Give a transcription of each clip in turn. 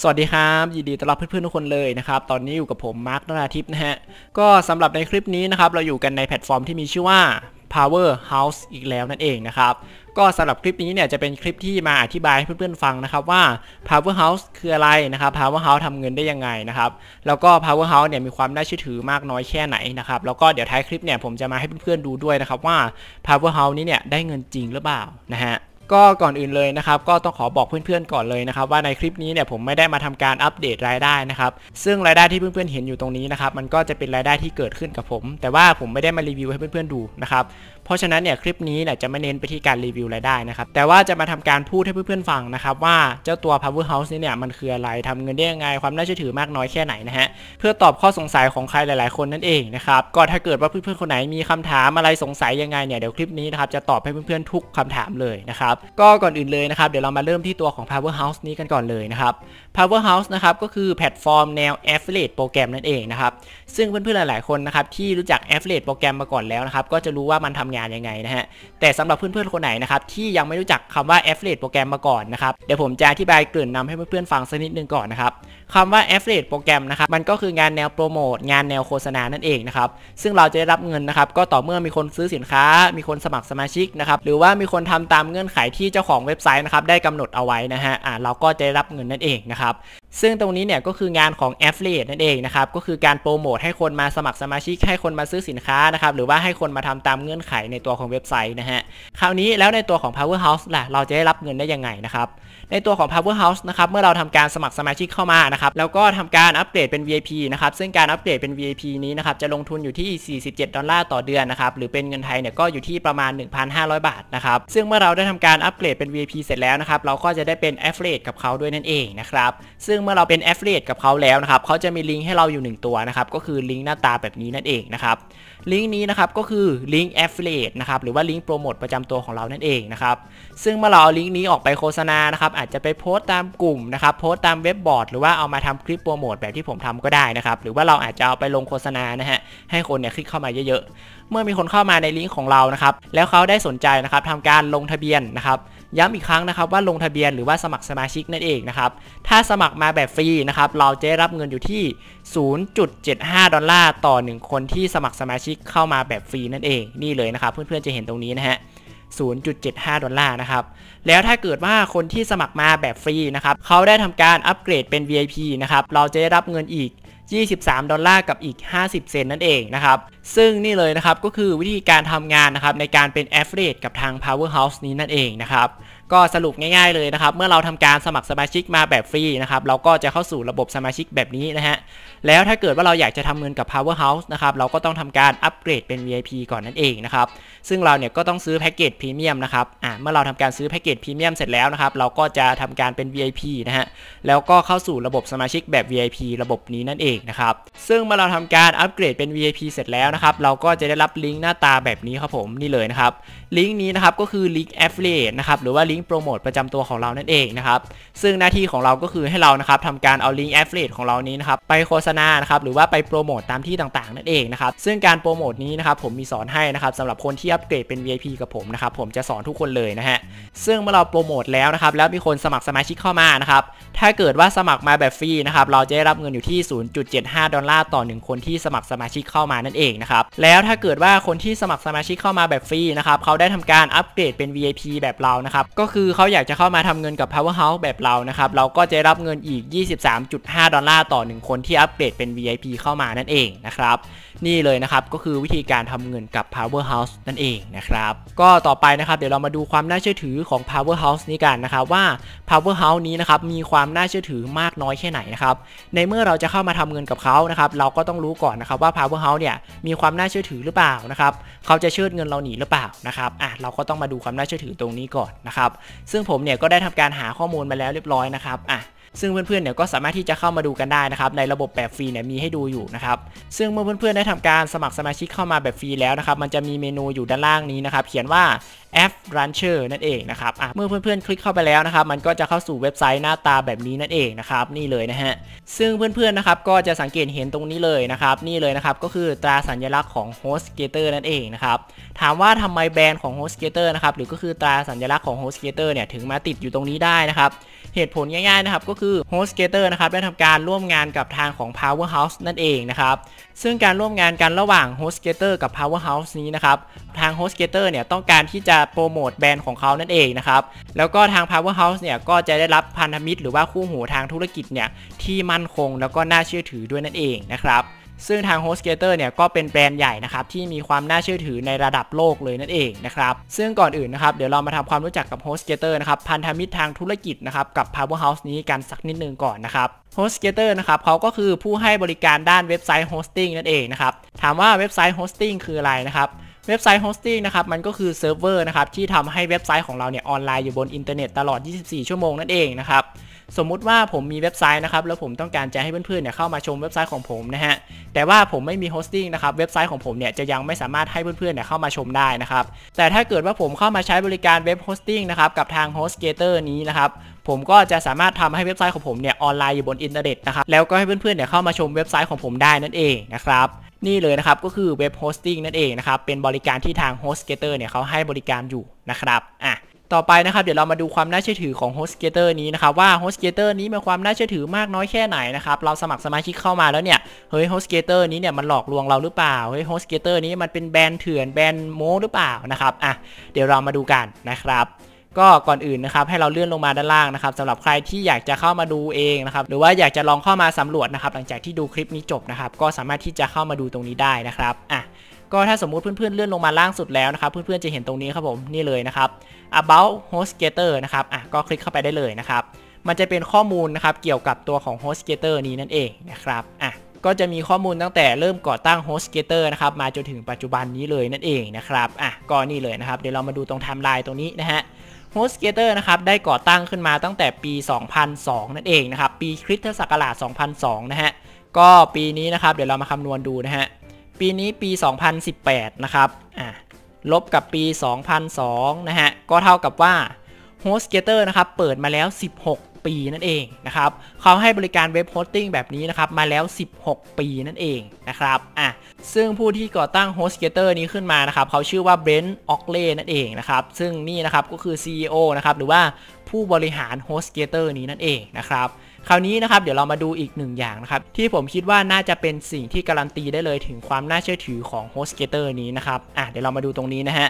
สวัสดีครับ ยินดีต้อนรับเพื่อนๆทุกคนเลยนะครับ ตอนนี้อยู่กับผมมาร์คนาทิพย์นะฮะ ก็สำหรับในคลิปนี้นะครับ เราอยู่กันในแพลตฟอร์มที่มีชื่อว่า Power House อีกแล้วนั่นเองนะครับ ก็สำหรับคลิปนี้เนี่ยจะเป็นคลิปที่มาอธิบายให้เพื่อนๆฟังนะครับว่า Power House คืออะไรนะครับ Power House ทำเงินได้ยังไงนะครับ แล้วก็ Power House เนี่ยมีความน่าเชื่อถือมากน้อยแค่ไหนนะครับ แล้วก็เดี๋ยวท้ายคลิปเนี่ยผมจะมาให้เพื่อนๆดูด้วยนะครับว่า Power House นี้เนี่ยได้เงินจริงหรือเปล่านะฮะก็ก่อนอื่นเลยนะครับก็ต้องขอบอกเพื่อนๆก่อนเลยนะครับ ว่าในคลิปนี้เนี่ยผมไม่ได้มาทำการอัปเดตรายได้นะครับ ซึ่งรายได้ที่เพื่อนๆเห็นอยู่ตรงนี้นะครับมันก็จะเป็นรายได้ที่เกิดขึ้นกับผม แต่ว่าผมไม่ได้มารีวิวให้เพื่อนๆดูนะครับเพราะฉะนั้นเนี่ยคลิปนี้เนี่ยจะไม่เน้นไปที่การรีวิวรายได้นะครับ แต่ว่าจะมาทำการพูดให้เพื่อนๆฟังนะครับว่าเจ้าตัว powerhouse นี่เนี่ยมันคืออะไรทำเงินได้ยังไง ความน่าเชื่อถือมากน้อยแค่ไหนนะฮะเพื่อตอบข้อสงสัยของใครหลายๆ คนนั่นเองนะครับก็ถ้าเกิดว่าเพื่อนๆคนไหนมีคำถามอะไรสงสัยยังไงเนี่ยเดี๋ยวคลิปนี้นะครับจะตอบให้เพื่อนๆทุกคำถามเลยนะครับก็ก่อนอื่นเลยนะครับเดี๋ยวเรามาเริ่มที่ตัวของ powerhouse นี้กันก่อนเลยนะครับ powerhouse นะครับก็คือแพลตฟอร์มแนว affiliate โปรแกรมนั่นเองนะครับซึ่งเพื่อนๆหลาย ๆ คนนะครับที่รู้จัก affiliate โปรแกรมมาก่อนแล้วนะครับก็จะรู้ว่ามันทำางานยังไงนะฮะแต่สำหรับเพื่อน ๆ คนไหนนะครับที่ยังไม่รู้จักคำว่า affiliate โปรแกรมมาก่อนนะครับเดี๋ยวผมจะอธิบายเกริ่นนำให้เพื่อนๆฟังสักนิดนึงก่อนนะครับคำว่า affiliate program นะครับมันก็คืองานแนวโปรโมทงานแนวโฆษณานั่นเองนะครับซึ่งเราจะได้รับเงินนะครับก็ต่อเมื่อมีคนซื้อสินค้า มีคนสมัครสมาชิกนะครับหรือว่ามีคนทำตามเงื่อนไขที่เจ้าของเว็บไซต์นะครับได้กำหนดเอาไว้นะฮะเราก็จะได้รับเงินนั่นเองนะครับซึ่งตรงนี้เนี่ย ก็คืองานของ affiliate นั่นเองนะครับก็คือการโปรโมทให้คนมาสมัครสมาชิก ให้คนมาซื้อสินค้านะครับหรือว่าให้คนมาทำตามเงื่อนไขในตัวของเว็บไซต์นะฮะคราวนี้แล้วในตัวของ powerhouse ล่ะเราจะได้รับเงินได้ยังไงนะครับในตัวของ powerhouse นะครับเมื่อเราทำการสมัครสมาชิกเข้ามานะครับแล้วก็ทำการอัปเกรดเป็น VIP นะครับ ซึ่งการอัปเกรดเป็น VIP นี้นะครับ จะลงทุนอยู่ที่ 47 ดอลลาร์ต่อเดือนนะครับ หรือเป็นเงินไทยเนี่ยก็อยู่ที่ประมาณ 1,500 บาทนะครับ ซึ่งเมื่อเราได้ทำการอัปเกรดเป็น VIP เสร็จแล้วนะครับ เราก็จะได้เป็น Affiliate กับเขาด้วยนั่นเองนะครับ ซึ่งเมื่อเราเป็น Affiliate กับเขาแล้วนะครับเขาจะมีลิงก์ให้เราอยู่1ตัวนะครับ ก็คือลิงก์หน้าตาแบบนี้นั่นเองนะครับลิงก์นี้นะครับก็คือลิงก์ affiliate นะครับหรือว่าลิงก์โปรโมทประจำตัวของเรานั่นเองนะครับซึ่งเมื่อเราเอาลิงก์นี้ออกไปโฆษณานะครับอาจจะไปโพสต์ตามกลุ่มนะครับโพสต์ตามเว็บบอร์ด หรือว่าเอามาทำคลิปโปรโมทแบบที่ผมทำก็ได้นะครับ หรือว่าเราอาจจะเอาไปลงโฆษณานะฮะให้คนเนี่ยคลิกเข้ามาเยอะ ๆ เมื่อมีคนเข้ามาในลิงก์ของเรานะครับแล้วเขาได้สนใจนะครับทำการลงทะเบียนนะครับย้ำอีกครั้งนะครับว่าลงทะเบียนหรือว่าสมัครสมาชิกนั่นเองนะครับถ้าสมัครมาแบบฟรีนะครับเราจะได้รับเงินอยู่ที่ 0.75 ดอลลาร์ต่อ1คนที่สมัครสมาชิกเข้ามาแบบฟรีนั่นเองนี่เลยนะครับเพื่อนๆจะเห็นตรงนี้นะฮะ 0.75 ดอลลาร์นะครับแล้วถ้าเกิดว่าคนที่สมัครมาแบบฟรีนะครับเขาได้ทำการอัปเกรดเป็น VIP นะครับเราจะได้รับเงินอีก23ดอลลาร์กับอีก 50 เซนนั่นเองนะครับ ซึ่งนี่เลยนะครับก็คือวิธีการทำงานนะครับ ในการเป็นแอฟเฟรตกับทาง powerhouse นี้นั่นเองนะครับก็สรุปง่ายๆเลยนะครับเมื่อเราทำการสมัครสมาชิกมาแบบฟรีนะครับ เราก็จะเข้าสู่ระบบสมาชิกแบบนี้นะฮะแล้วถ้าเกิดว่าเราอยากจะทำเงินกับ Powerhouse นะครับเราก็ต้องทำการอัปเกรดเป็น VIP ก่อนนั่นเองนะครับซึ่งเราเนี่ยก็ต้องซื้อแพ็กเกจพรีเมียมนะครับอ่าเมื่อเราทำการซื้อแพ็กเกจพรีเมียมเสร็จแล้วนะครับเราก็จะทำการเป็น VIP นะฮะแล้วก็เข้าสู่ระบบสมาชิกแบบ VIP ระบบนี้นั่นเองนะครับซึ่งเมื่อเราทำการอัปเกรดเป็น VIP เสร็จแล้วนะครับเราก็จะได้รับลิงก์หน้าตาแบบนี้ครับผมนี่เลยนะครับลิงก์นี้นะครับก็คือลิงก์ affiliate นะครับหรือว่าลิงก์โปรโมทประจำตัวของเรานั่นเองนะครับซึ่งหน้าที่ของเราก็คือให้เรานะครับทำการเอาลิงก์ affiliate ของเรานี้นะครับ ไปโฆษณานะครับหรือว่าไปโปรโมทตามที่ต่าง ๆ นั่นเองนะครับ ซึ่งการโปรโมทนี้นะครับผมมีสอนให้นะครับสำหรับคนที่อัปเกรดเป็น VIP กับผมนะครับ ผมจะสอนทุกคนเลยนะฮะซึ่งเมื่อเราโปรโมทแล้วนะครับแล้วมีคนสมัครสมาชิกเข้ามานะครับถ้าเกิดว่าสมัครมาแบบฟรีนะครับเราจะได้รับเงินอยู่ที่ 0.75 ดอลลาร์ต่อ1คนที่สมัครสมาชิกเข้ามานั่นเองนะครับแล้วถ้าเกิดว่าคนที่สมัครสมาชิกเข้ามาแบบฟรีนะครับเขาาได้ทำการอัปเกรดเป็น VIP แบบเรา นะครับ ก็คือเขาอยากจะเข้ามาทำเงินกับ Powerhouse แบบเรา นะครับ เราก็จะรับเงินอีก23.5ดอลลาร์ต่อ1คนที่อัปเกรดเป็น VIP เข้ามานั่นเอง นะครับ นี่เลยนะครับ ก็คือวิธีการทำเงินกับ Powerhouse นั่นเอง นะครับ ก็ต่อไปนะครับ เดี๋ยวเรามาดูความน่าเชื่อถือของ Powerhouse นี้กันนะครับว่า Powerhouse นี้นะครับ มีความน่าเชื่อถือมากน้อยแค่ไหนนะครับ ในเมื่อเราจะเข้ามาทำเงินกับเขานะครับ เราก็ต้องรู้ก่อนนะครับว่า Powerhouse เนี่ย มีความน่าเชื่อถือหรือเปล่านะครับเขาจะเชิดเงินเราหนีหรือเปล่านะครับับอ่ะเราก็ต้องมาดูความน่าเชื่อถือตรงนี้ก่อนนะครับ ซึ่งผมเนี่ยก็ได้ทำการหาข้อมูลมาแล้วเรียบร้อยนะครับอ่ะซึ่งเพื่อนๆเนี่ยก็สามารถที่จะเข้ามาดูกันได้นะครับ ในระบบแบบฟรีเนี่ยมีให้ดูอยู่นะครับ ซึ่งเมื่อเพื่อนๆได้ทำการสมัครสมาชิกเข้ามาแบบฟรีแล้วนะครับ มันจะมีเมนูอยู่ด้านล่างนี้นะครับ เขียนว่าแอป Rancher นั่นเองนะครับเมื่อเพื่อนๆ คลิกเข้าไปแล้วนะครับมันก็จะเข้าสู่เว็บไซต์หน้าตาแบบนี้นั่นเองนะครับนี่เลยนะฮะ ซึ่งเพื่อนๆนะครับก็จะสังเกตเห็นตรงนี้เลยนะครับนี่เลยนะครับก็คือตราสัญลักษณ์ของ HostGator นั่นเองนะครับถามว่าทำไมแบรนด์ของ HostGator นะครับหรือก็คือตราสัญลักษณ์ของ HostGator เนี่ยถึงมาติดอยู่ตรงนี้ได้นะครับเหตุผลง่ายๆนะครับก็คือ HostGator นะครับได้ทำการร่วมงานกับทางของ Powerhouse นั่นเองนะครับซึ่งการร่วมงานกันระหว่าง HostGator กับ Powerhouse นี้นะครับทาง HostGator เนี่ยต้องการที่จะโปรโมทแบรนด์ของเขานั่นเองนะครับ แล้วก็ทาง Powerhouse เนี่ยก็จะได้รับพันธมิตร หรือว่าคู่หูทางธุรกิจเนี่ยที่มั่นคงแล้วก็น่าเชื่อถือด้วยนั่นเองนะครับ ซึ่งทาง h o s t g a t o r เนี่ยก็เป็นแบรนด์ใหญ่นะครับที่มีความน่าเชื่อถือในระดับโลกเลยนั่นเองนะครับ ซึ่งก่อนอื่นนะครับเดี๋ยวเรามาทำความรู้จักกับ h o s t g a t o r นะครับ พันธมิตรทางธุรกิจนะครับกับ Powerhouse นี้กันสักนิดนึงก่อนนะครับ h o s t g a t o r นะครับเขาก็คือผู้ให้บริการด้านเว็บไซต์โฮสติ้งนั่นเองนะครับ ถามว่าเว็บไซต์โฮสติ้งคืออะไรนะครับเว็บไซต์โฮสติ้งนะครับมันก็คือเซิร์ฟเวอร์นะครับที่ทำให้เว็บไซต์ของเราเนี่ยออนไลน์อยู่บนอินเทอร์เน็ตตลอด 24 ชั่วโมงนั่นเองนะครับ สมมุติว่าผมมีเว็บไซต์นะครับ แล้วผมต้องการจะให้เพื่อนๆเนี่ยเข้ามาชมเว็บไซต์ของผมนะฮะแต่ว่าผมไม่มีโฮสติ้งนะครับเว็บไซต์ของผมเนี่ยจะยังไม่สามารถให้เพื่อนๆเนี่ยเข้ามาชมได้นะครับ แต่ถ้าเกิดว่าผมเข้ามาใช้บริการเว็บโฮสติ้งนะครับกับทางโฮสเกเตอร์นี้นะครับผมก็จะสามารถทำให้เว็บไซต์ของผมเนี่ยออนไลน์อยู่บนอินเทอร์เน็ตนะครับแล้วก็ให้เพื่อนๆเนี่ยเข้ามาชมเว็บไซต์ของผมได้นั่นเองนะครับนี่เลยนะครับ ก็คือเว็บโฮสติ้งนั่นเองนะครับ เป็นบริการที่ทาง Hostgator เนี่ยเขาให้บริการอยู่นะครับอ่ะต่อไปนะครับ เดี๋ยวเรามาดูความน่าเชื่อถือของ Hostgator นี้นะครับว่า Hostgator นี้มีความน่าเชื่อถือมากน้อยแค่ไหนนะครับ เราสมัครสมาชิกเข้ามาแล้วเนี่ยเฮ้ย Hostgator นี้เนี่ยมันหลอกลวงเราหรือเปล่าเฮ้ย Hostgator นี้มันเป็นแบรนด์เถื่อนแบรนด์โม้หรือเปล่านะครับอ่ะเดี๋ยวเรามาดูกันนะครับก็ก่อนอื่นนะครับให้เราเลื่อนลงมาด้านล่างนะครับสำหรับใครที่อยากจะเข้ามาดูเองนะครับ หรือว่าอยากจะลองเข้ามาสำรวจนะครับ หลังจากที่ดูคลิปนี้จบนะครับ ก็สามารถที่จะเข้ามาดูตรงนี้ได้นะครับอ่ะก็ถ้าสมมุติเพื่อนๆเลื่อนลงมาล่างสุดแล้วนะครับ เพื่อนๆจะเห็นตรงนี้ครับผมนี่เลยนะครับ about hostgator นะครับอ่ะก็คลิกเข้าไปได้เลยนะครับ มันจะเป็นข้อมูลนะครับเกี่ยวกับตัวของ hostgator นี้นั่นเองนะครับอ่ะก็จะมีข้อมูลตั้งแต่เริ่มก่อตั้ง hostgator นะครับ มาจนถึงปัจจุบันนี้เลยนั่นเองนะครับอ่ะก็นี่เลยนะครับ เดี๋ยวเรามาดูตรงไทม์ไลน์ตรงนี้นะฮะ h o s t เ a t e r นะครับได้ก่อตั้งขึ้นมาตั้งแต่ปี 2002 นั่นเองนะครับปีคริสตศักราช 2002 นะฮะ ก็ปีนี้นะครับเดี๋ยวเรามาคำนวณดูนะฮะ ปีนี้ปี 2018 นะครับอ่ะลบกับปี 2002 นะฮะ ก็เท่ากับว่า h o s t เ a t e r นะครับเปิดมาแล้ว 16ปีนั่นเองนะครับเขาให้บริการเว็บโฮสติ้งแบบนี้นะครับมาแล้ว 16 ปีนั่นเองนะครับอ่ะซึ่งผู้ที่ก่อตั้ง Hostgator นี้ขึ้นมานะครับเขาชื่อว่าเบรนต์ออกเล่นั่นเองนะครับ ซึ่งนี่นะครับก็คือ CEO นะครับหรือว่าผู้บริหาร Hostgator นี้นั่นเองนะครับ คราวนี้นะครับเดี๋ยวเรามาดูอีกหนึ่งอย่างนะครับที่ผมคิดว่าน่าจะเป็นสิ่งที่การันตีได้เลยถึงความน่าเชื่อถือของ Hostgator นี้นะครับอ่ะเดี๋ยวเรามาดูตรงนี้นะฮะ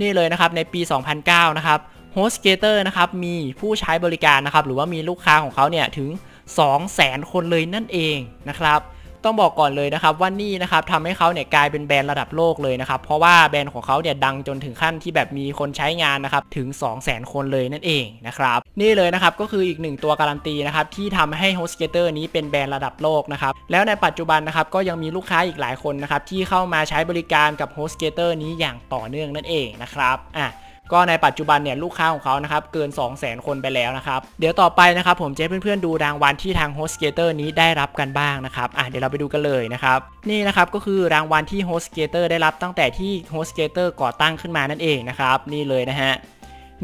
นี่เลยนะครับในปี 2009 นะครับโฮสเกเตอร์นะครับมีผู้ใช้บริการนะครับหรือว่ามีลูกค้าของเขาเนี่ยถึง 200,000 คนเลยนั่นเองนะครับ ต้องบอกก่อนเลยนะครับว่านี่นะครับทำให้เขาเนี่ยกลายเป็นแบรนด์ระดับโลกเลยนะครับเพราะว่าแบรนด์ของเขาเนี่ยดังจนถึงขั้นที่แบบมีคนใช้งานนะครับถึง 200,000 คนเลยนั่นเองนะครับนี่เลยนะครับก็คืออีกหนึ่งตัวการันตีนะครับที่ทำให้โฮสเกเตอร์นี้เป็นแบรนด์ระดับโลกนะครับแล้วในปัจจุบันนะครับก็ยังมีลูกค้าอีกหลายคนนะครับที่เข้ามาใช้บริการกับโฮสเกเตอร์นี้อย่างต่อเนื่องนั่นเองนะครับอ่ะก็ในปัจจุบันเนี่ยลูกค้าของเขานะครับเกิน2 0 0 0 0 0 คนไปแล้วนะครับ เดี๋ยวต่อไปนะครับ ผมจะให้เพื่อนๆ ดูรางวัลที่ทาง HostGator นี้ได้รับกันบ้างนะครับอ่ะเดี๋ยวเราไปดูกันเลยนะครับ นี่นะครับก็คือรางวัลที่ HostGator ได้รับตั้งแต่ที่ HostGator ก่อตั้งขึ้นมานั่นเองนะครับนี่เลยนะฮะ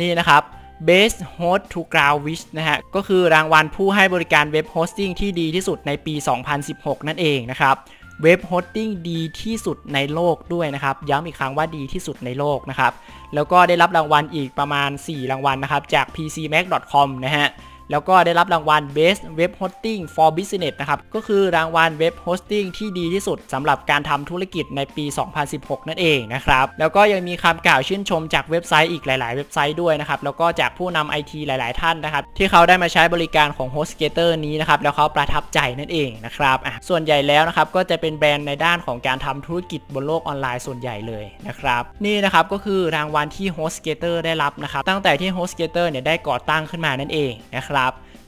นี่นะครับ Best Host to Ground Wish นะฮะก็คือรางวัลผู้ให้บริการเว็บโฮสติ้งที่ดีที่สุดในปี 2016 นั่นเองนะครับเว็บโฮสติ้งดีที่สุดในโลกด้วยนะครับ ย้ำอีกครั้งว่าดีที่สุดในโลกนะครับ แล้วก็ได้รับรางวัลอีกประมาณ 4 รางวัลนะครับ จาก pcmac.com นะฮะแล้วก็ได้รับรางวัล Best Web Hosting for Business นะครับ ก็คือรางวัลเว็บโฮสติ้งที่ดีที่สุดสำหรับการทำธุรกิจในปี 2016 นั่นเองนะครับ แล้วก็ยังมีคำกล่าวชื่นชมจากเว็บไซต์อีกหลาย ๆเว็บไซต์ด้วยนะครับ แล้วก็จากผู้นำไอทีหลาย ๆ ท่านนะครับ ที่เขาได้มาใช้บริการของ Hostgator นี้นะครับ แล้วเขาประทับใจนั่นเองนะครับ ส่วนใหญ่แล้วนะครับ ก็จะเป็นแบรนด์ในด้านของการทำธุรกิจบนโลกออนไลน์ส่วนใหญ่เลยนะครับ นี่นะครับ ก็คือรางวัลที่ Hostgator ได้รับนะครับ ตั้งแต่ที่ Hostgator เนี่ยได้ก่อตั้งขึ้นมานั่นเองนะครับ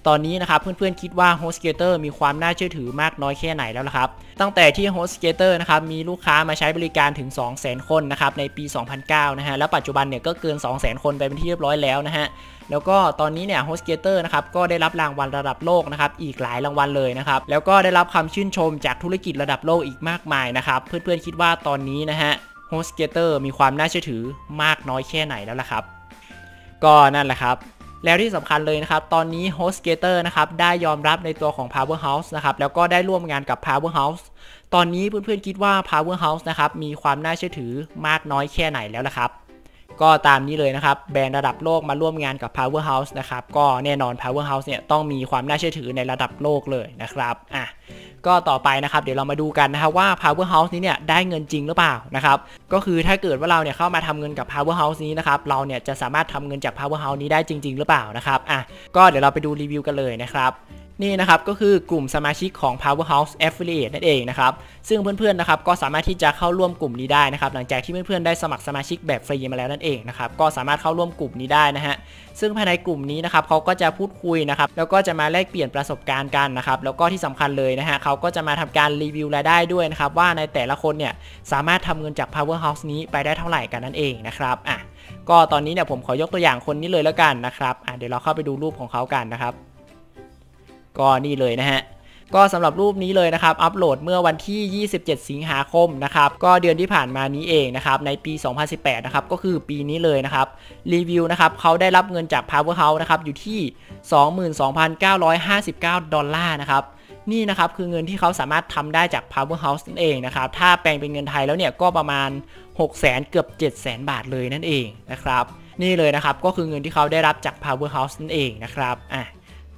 ตอนนี้นะครับเพื่อนๆคิดว่า HostGator มีความน่าเชื่อถือมากน้อยแค่ไหนแล้วล่ะครับ ตั้งแต่ที่ HostGator นะครับมีลูกค้ามาใช้บริการถึง 200,000คนนะครับในปี 2009 นะฮะและปัจจุบันเนี่ยก็เกิน 200,000 คนไปเป็นที่เรียบร้อยแล้วนะฮะแล้วก็ตอนนี้เนี่ย HostGator นะครับก็ได้รับรางวัลระดับโลกนะครับอีกหลายรางวัลเลยนะครับ แล้วก็ได้รับคำชื่นชมจากธุรกิจระดับโลกอีกมากมายนะครับ เพื่อนๆคิดว่าตอนนี้นะฮะ HostGator มีความน่าเชื่อถือมากน้อยแค่ไหนแล้วล่ะครับ ก็นั่นแหละครับแล้วที่สำคัญเลยนะครับ ตอนนี้ HostGator นะครับ ได้ยอมรับในตัวของ Powerhouse นะครับ แล้วก็ได้ร่วมงานกับ Powerhouse ตอนนี้เพื่อนๆคิดว่า Powerhouse นะครับ มีความน่าเชื่อถือมากน้อยแค่ไหนแล้วล่ะครับก็ตามนี้เลยนะครับแบรนด์ระดับโลกมาร่วมงานกับ Powerhouse นะครับก็แน่นอน Powerhouse เนี่ยต้องมีความน่าเชื่อถือในระดับโลกเลยนะครับอ่ะก็ต่อไปนะครับเดี๋ยวเรามาดูกันนะครับว่า Powerhouse นี้เนี่ยได้เงินจริงหรือเปล่านะครับ ก็คือถ้าเกิดว่าเราเนี่ยเข้ามาทำเงินกับ Powerhouse นี้นะครับ เราเนี่ยจะสามารถทำเงินจาก Powerhouse นี้ได้จริง ๆหรือเปล่านะครับอ่ะก็เดี๋ยวเราไปดูรีวิวกันเลยนะครับนี่นะครับก็คือกลุ่มสมาชิกของ Powerhouse Affiliate นั่นเองนะครับซึ่งเพื่อนๆนะครับก็สามารถที่จะเข้าร่วมกลุ่มนี้ได้นะครับ หลังจากที่เพื่อนๆได้สมัครสมาชิกแบบฟรีมาแล้วนั่นเองนะครับก็สามารถเข้าร่วมกลุ่มนี้ได้นะฮะซึ่งภายในกลุ่มนี้นะครับเขาก็จะพูดคุยนะครับแล้วก็จะมาแลกเปลี่ยนประสบการณ์กันนะครับ แล้วก็ที่สำคัญเลยนะฮะเขาก็จะมาทำการรีวิวรายได้ด้วยนะครับว่าในแต่ละคนเนี่ยสามารถทำเงินจาก Powerhouse นี้ไปได้เท่าไหร่กันนั่นเองนะครับอ่ะก็ตอนนี้เนี่ยผมขอยกตัวอย่างคนนี้เลยแล้วกันนะครับอ่ะเดี๋ยวเราเข้าไปดูรูปของเขากันนะครับก็นี่เลยนะฮะก็สำหรับรูปนี้เลยนะครับอัปโหลดเมื่อวันที่ 27 สิงหาคมนะครับก็เดือนที่ผ่านมานี้เองนะครับในปี 2018นะครับก็คือปีนี้เลยนะครับรีวิวนะครับเขาได้รับเงินจาก Powerhouse นะครับอยู่ที่22,959ดอลลาร์นะครับนี่นะครับคือเงินที่เขาสามารถทำได้จาก Powerhouse นั่นเองนะครับถ้าแปลงเป็นเงินไทยแล้วเนี่ยก็ประมาณ600,000เกือบ700,000 บาทเลยนั่นเองนะครับนี่เลยนะครับก็คือเงินที่เขาได้รับจาก Powerhouse นั่นเองนะครับอ่ะ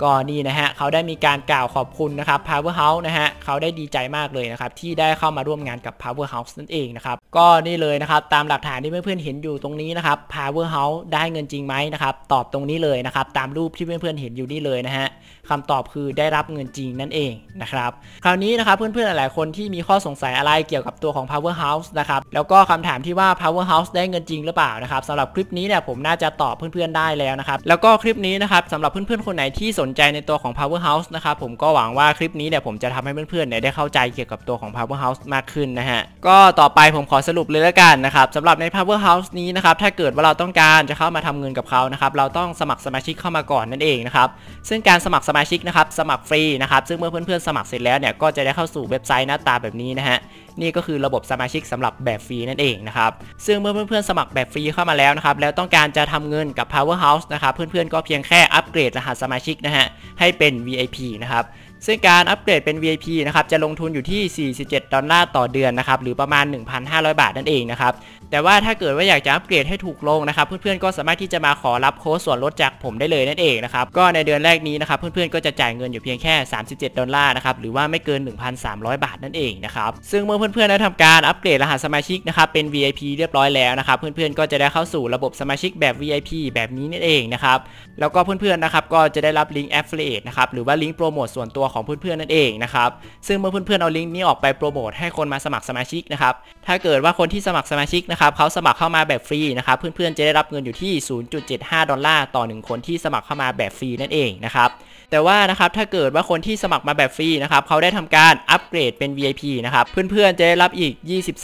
ก็นี่นะฮะเขาได้มีการกล่าวขอบคุณนะครับ Powerhouse นะฮะเขาได้ดีใจมากเลยนะครับที่ได้เข้ามาร่วมงานกับ Powerhouse นั่นเองนะครับก็นี่เลยนะครับตามหลักฐานที่เพื่อนๆเห็นอยู่ตรงนี้นะครับ Powerhouse ได้เงินจริงไหมนะครับตอบตรงนี้เลยนะครับตามรูปที่เพื่อนๆเห็นอยู่นี่เลยนะฮะคำตอบคือได้รับเงินจริงนั่นเองนะครับคราวนี้นะครับเพื่อนๆหลายๆคนที่มีข้อสงสัยอะไรเกี่ยวกับตัวของ Powerhouse นะครับแล้วก็คำถามที่ว่า Powerhouse ได้เงินจริงหรือเปล่านะครับสำหรับคลิปนี้เนี่ยผมน่าจะตอบเพื่อนๆได้แล้วนะครับแล้วก็คลิปนี้นะครับสำหรับเพื่อนๆคนไหนที่สนใจในตัวของ Powerhouse นะครับผมก็หวังว่าคลิปนี้เนี่ยผมจะทำให้เพื่อนๆเนี่ยได้เข้าใจเกี่ยวกับตัวของ Powerhouse มากขึ้นนะฮะก็ต่อไปผมขอสรุปเลยละกันนะครับสำหรับใน Powerhouse นี้นะครับถ้าเกิดว่าเราต้องการจะเข้ามาทำเงินกับเขานะครับเราต้องสมัครสมาชิกเข้ามาก่อนนั่นเองนะครับซึ่งการสมัครสมาชิกนะครับสมัครฟรีนะครับ ซึ่งเมื่อเพื่อนๆ สมัครเสร็จแล้วเนี่ยก็จะได้เข้าสู่เว็บไซต์หน้าตาแบบนี้นะฮะนี่ก็คือระบบสมาชิกสำหรับแบบฟรีนั่นเองนะครับ ซึ่งเมื่อเพื่อนๆ สมัครแบบฟรีเข้ามาแล้วนะครับ แล้วต้องการจะทำเงินกับ Powerhouse นะครับ เพื่อนๆ ก็เพียงแค่อัปเกรดรหัสสมาชิกนะฮะ ให้เป็น VIP นะครับซึ่งการอัปเกรดเป็น VIP นะครับ จะลงทุนอยู่ที่ 47 ดอลลาร์ต่อเดือนนะครับ หรือประมาณ 1,500 บาทนั่นเองนะครับ แต่ว่าถ้าเกิดว่าอยากจะอัปเกรดให้ถูกลงนะครับ เพื่อนๆ ก็สามารถที่จะมาขอรับโค้ดส่วนลดจากผมได้เลยนั่นเองนะครับ ก็ในเดือนแรกนี้นะครับ เพื่อนๆ ก็จะจ่ายเงินอยู่เพียงแค่ 37 ดอลลาร์นะครับ หรือว่าไม่เกิน 1,300 บาทนั่นเองนะครับ ซึ่งเมื่อเพื่อนๆ ได้ทำการอัปเกรดรหัสสมาชิกนะครับ เป็น VIP เรียบร้อยแล้วนะครับ เพื่อนๆ ก็จะได้เข้าสู่ระบบสมาชิกแบบ VIP แบบนี้นั่นเองนะครับแล้วก็เพื่อนๆนะครับก็จะได้รับลิงก์ a f ฟ i l i เ t e นะครับหรือว่าลิงก์โปรโมทส่วนตัวของเพื่อนๆ นั่นเองนะครับ ซึ่งเมื่อเพื่อนๆเอาลิงก์นี้ออกไปโปรโมท ให้คนมาสมัครสมาชิกนะครับ ถ้าเกิดว่าคนที่สมัครสมาชิกนะครับเขาสมัครเข้ามาแบบฟรีนะครับเพื่อนๆจะได้รับเงินอยู่ที่ 0.75 ดอลลาร์ต่อ 1 คนที่สมัครเข้ามาแบบฟรีนั่นเองนะครับแต่ว่านะครับถ้าเกิดว่าคนที่สมัครมาแบบฟรีนะครับเขาได้ทำการอัปเกรดเป็น VIP นะครับเพื่อนๆ จะได้รับอีก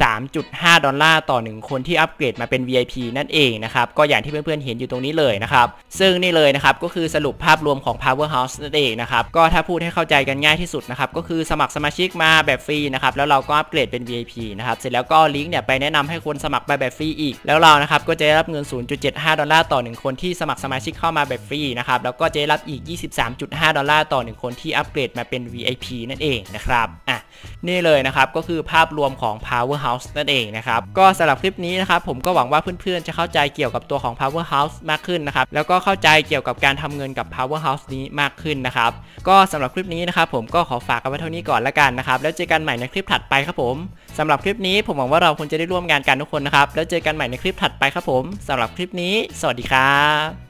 23.5 ดอลลาร์ต่อ 1 คนที่อัปเกรดมาเป็น VIP นั่นเองนะครับก็อย่างที่เพื่อนๆเห็นอยู่ตรงนี้เลยนะครับซึ่งนี่เลยนะครับก็คือสรุปภาพรวมของ Powerhouse นั่นเองนะครับก็ถ้าพูดให้เข้าใจกันง่ายที่สุดนะครับก็คือสมัครสมาชิกมาแบบฟรีนะครับแล้วเราก็อัปเกรดเป็น VIP นะครับเสร็จแล้วก็ลิงก์เนี่ยไปแนะนำให้คนสมัครมาแบบฟรีอีก แล้วเรานะครับก็จะได้รับเงิน0.75 ดอลลาร์ต่อ1คนที่สมัครสมาชิกเข้ามาแบบฟรีนะครับแล้วก็จะได้รับอีก2 3 5 ดอลลาร์ต่อ1คนที่อัปเกรดมาเป็น VIP นั่นเองนะครับ อ่ะนี่เลยนะครับก็คือภาพรวมของ Powerhouse นั่นเองนะครับ ก็สำหรับคลิปนี้นะครับผมก็หวังว่าเพื่อนๆ จะเข้าใจเกี่ยวกับตัวของ Powerhouse มากขึ้นนะครับ แล้วก็เข้าใจเกี่ยวกับการทำเงินกับ Powerhouse นี้มากขึ้นนะครับ ก็สำหรับคลิปนี้นะครับผมก็ขอฝากกันไว้เท่านี้ก่อนละกันนะครับแล้วเจอกันใหม่ในคลิปถัดไปครับผมสำหรับคลิปนี้ผมหวังว่าเราคงจะได้ร่วมงานกันทุกคนนะครับแล้วเจอกันใหม่ในคลิปถัดไปครับผมสำหรับคลิปนี้ สวัสดีครับ